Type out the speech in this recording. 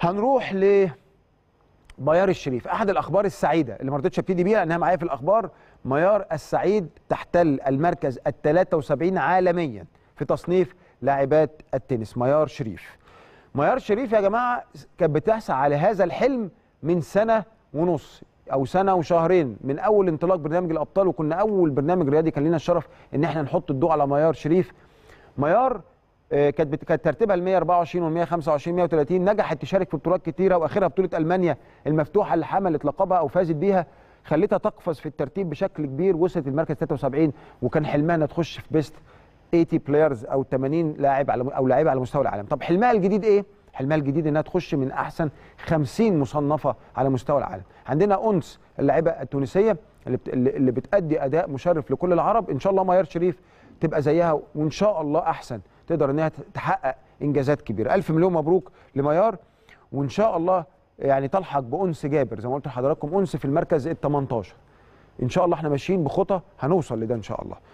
هنروح ل ميار الشريف احد الاخبار السعيده اللي ما رضيتش ابتدي بيها لانها معايا في الاخبار ميار السعيد تحتل المركز ال 73 عالميا في تصنيف لاعبات التنس ميار شريف ميار شريف يا جماعه كانت بتسعى على هذا الحلم من سنه ونص او سنه وشهرين من اول انطلاق برنامج الابطال وكنا اول برنامج رياضي كان لنا الشرف ان احنا نحط الضوء على ميار شريف ميار آه، كانت كانت ترتيبها ال 124 وال 125 130 نجحت تشارك في بطولات كتيره واخرها بطوله المانيا المفتوحه اللي حملت لقبها او فازت بيها خلتها تقفز في الترتيب بشكل كبير وصلت المركز 73 وكان حلمها انها تخش في بيست 80 بلايرز او 80 لاعب على او لاعيبه على مستوى العالم طب حلمها الجديد ايه حلمها الجديد انها تخش من احسن 50 مصنفه على مستوى العالم عندنا انس اللاعبه التونسيه اللي اللي بتأدي اداء مشرف لكل العرب ان شاء الله ماير شريف تبقى زيها وان شاء الله احسن تقدر انها تحقق انجازات كبيره الف مليون مبروك لميار وان شاء الله يعني تلحق بانس جابر زي ما قلت لحضراتكم انس في المركز ال 18 ان شاء الله احنا ماشيين بخطى هنوصل لده ان شاء الله